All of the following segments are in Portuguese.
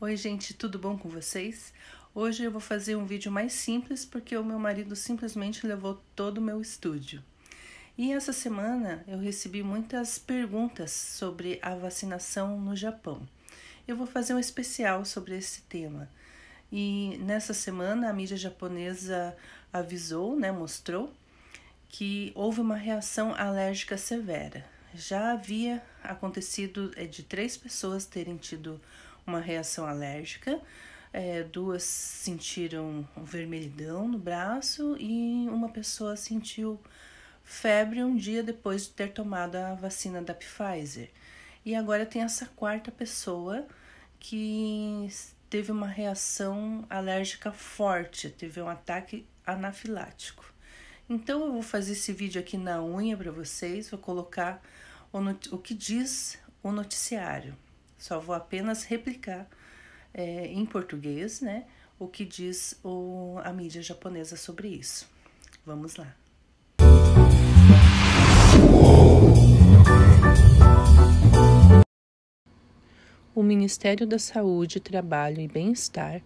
Oi, gente, tudo bom com vocês? Hoje eu vou fazer um vídeo mais simples porque o meu marido simplesmente levou todo o meu estúdio. E essa semana eu recebi muitas perguntas sobre a vacinação no Japão. Eu vou fazer um especial sobre esse tema. E nessa semana a mídia japonesa avisou, né, mostrou que houve uma reação alérgica severa. Já havia acontecido é de três pessoas terem tido uma reação alérgica, é, duas sentiram um vermelhidão no braço e uma pessoa sentiu febre um dia depois de ter tomado a vacina da Pfizer. E agora tem essa quarta pessoa que teve uma reação alérgica forte, teve um ataque anafilático. Então eu vou fazer esse vídeo aqui na unha para vocês, vou colocar o, o que diz o noticiário. Só vou apenas replicar é, em português né, o que diz o, a mídia japonesa sobre isso. Vamos lá. O Ministério da Saúde, Trabalho e Bem-Estar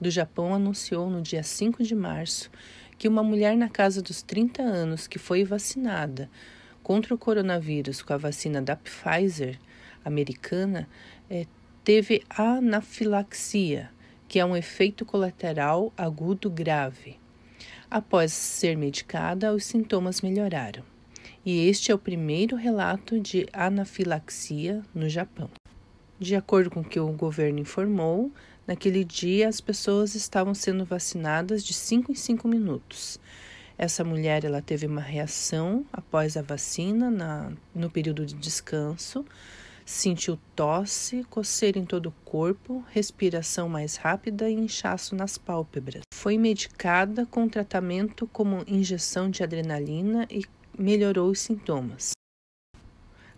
do Japão anunciou no dia 5 de março que uma mulher na casa dos 30 anos que foi vacinada contra o coronavírus com a vacina da Pfizer americana é, teve anafilaxia, que é um efeito colateral agudo grave. Após ser medicada, os sintomas melhoraram. E este é o primeiro relato de anafilaxia no Japão. De acordo com o que o governo informou, naquele dia as pessoas estavam sendo vacinadas de 5 em 5 minutos. Essa mulher ela teve uma reação após a vacina, na, no período de descanso, sentiu tosse, coceira em todo o corpo, respiração mais rápida e inchaço nas pálpebras. Foi medicada com tratamento como injeção de adrenalina e melhorou os sintomas.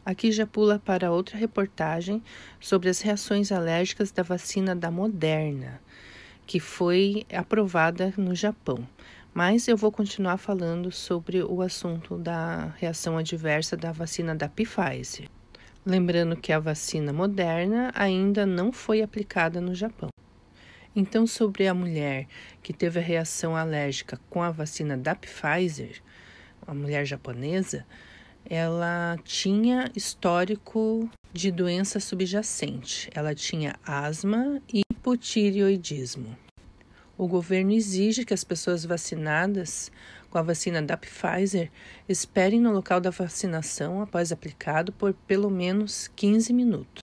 Aqui já pula para outra reportagem sobre as reações alérgicas da vacina da Moderna, que foi aprovada no Japão. Mas eu vou continuar falando sobre o assunto da reação adversa da vacina da Pfizer. Lembrando que a vacina moderna ainda não foi aplicada no Japão. Então, sobre a mulher que teve a reação alérgica com a vacina da Pfizer, a mulher japonesa, ela tinha histórico de doença subjacente. Ela tinha asma e hipotireoidismo. O governo exige que as pessoas vacinadas com a vacina da Pfizer esperem no local da vacinação após aplicado por pelo menos 15 minutos,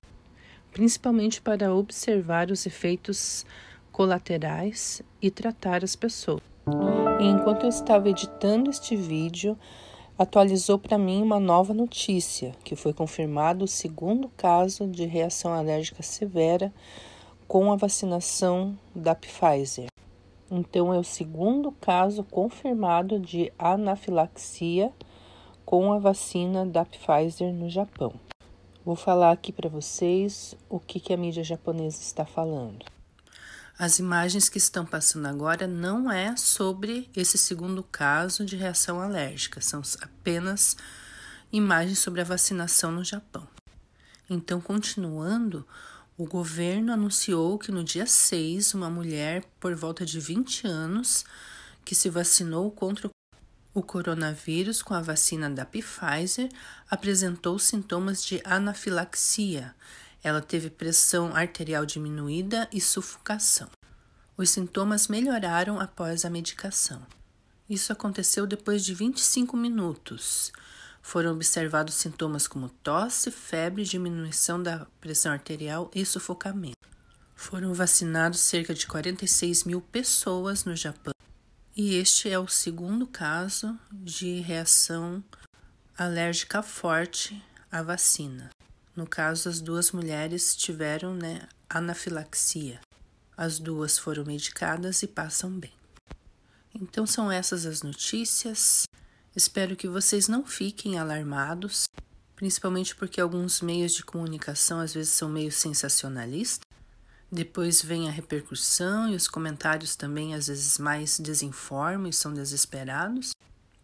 principalmente para observar os efeitos colaterais e tratar as pessoas. enquanto eu estava editando este vídeo, atualizou para mim uma nova notícia, que foi confirmado o segundo caso de reação alérgica severa com a vacinação da Pfizer. Então, é o segundo caso confirmado de anafilaxia com a vacina da Pfizer no Japão. Vou falar aqui para vocês o que, que a mídia japonesa está falando. As imagens que estão passando agora não é sobre esse segundo caso de reação alérgica, são apenas imagens sobre a vacinação no Japão. Então, continuando, o governo anunciou que no dia 6, uma mulher por volta de 20 anos que se vacinou contra o coronavírus com a vacina da Pfizer apresentou sintomas de anafilaxia. Ela teve pressão arterial diminuída e sufocação. Os sintomas melhoraram após a medicação. Isso aconteceu depois de 25 minutos. Foram observados sintomas como tosse, febre, diminuição da pressão arterial e sufocamento. Foram vacinados cerca de 46 mil pessoas no Japão. E este é o segundo caso de reação alérgica forte à vacina. No caso, as duas mulheres tiveram né, anafilaxia. As duas foram medicadas e passam bem. Então, são essas as notícias. Espero que vocês não fiquem alarmados, principalmente porque alguns meios de comunicação às vezes são meio sensacionalistas. Depois vem a repercussão e os comentários também às vezes mais desinformam e são desesperados.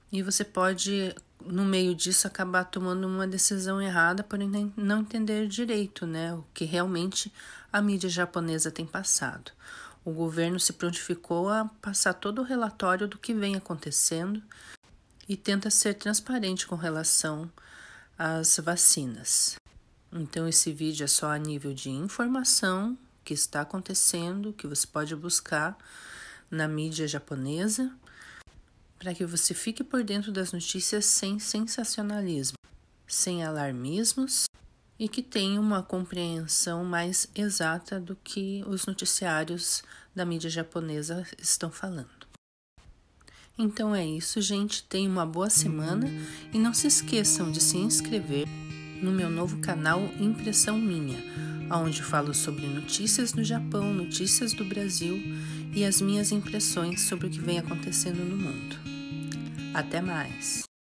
E você pode, no meio disso, acabar tomando uma decisão errada por não entender direito né, o que realmente a mídia japonesa tem passado. O governo se prontificou a passar todo o relatório do que vem acontecendo e tenta ser transparente com relação às vacinas. Então, esse vídeo é só a nível de informação que está acontecendo, que você pode buscar na mídia japonesa, para que você fique por dentro das notícias sem sensacionalismo, sem alarmismos e que tenha uma compreensão mais exata do que os noticiários da mídia japonesa estão falando. Então é isso, gente. Tenham uma boa semana e não se esqueçam de se inscrever no meu novo canal Impressão Minha, onde falo sobre notícias do Japão, notícias do Brasil e as minhas impressões sobre o que vem acontecendo no mundo. Até mais!